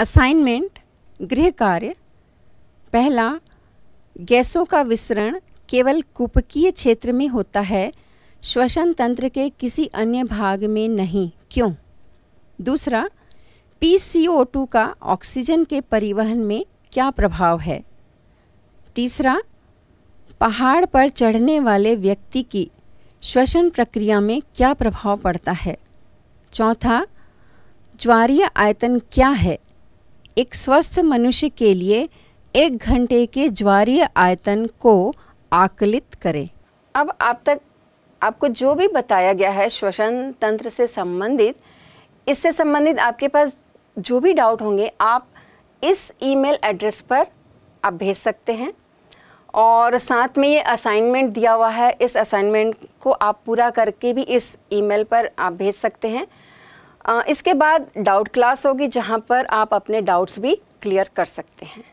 assignment गृह कार्य पहला गैसों का विसरण केवल कुपकीय क्षेत्र में होता है श्वसन तंत्र के किसी अन्य भाग में नहीं क्यों दूसरा पी टू का ऑक्सीजन के परिवहन में क्या प्रभाव है तीसरा पहाड़ पर चढ़ने वाले व्यक्ति की श्वसन प्रक्रिया में क्या प्रभाव पड़ता है चौथा ज्वारीय आयतन क्या है एक स्वस्थ मनुष्य के लिए एक घंटे के ज्वारीय आयतन को आकलित करें अब आप तक आपको जो भी बताया गया है श्वसन तंत्र से संबंधित इससे संबंधित आपके पास जो भी डाउट होंगे आप इस ईमेल एड्रेस पर आप भेज सकते हैं और साथ में ये असाइनमेंट दिया हुआ है इस असाइनमेंट को आप पूरा करके भी इस ईमेल पर आप भेज सकते हैं इसके बाद डाउट क्लास होगी जहाँ पर आप अपने डाउट्स भी क्लियर कर सकते हैं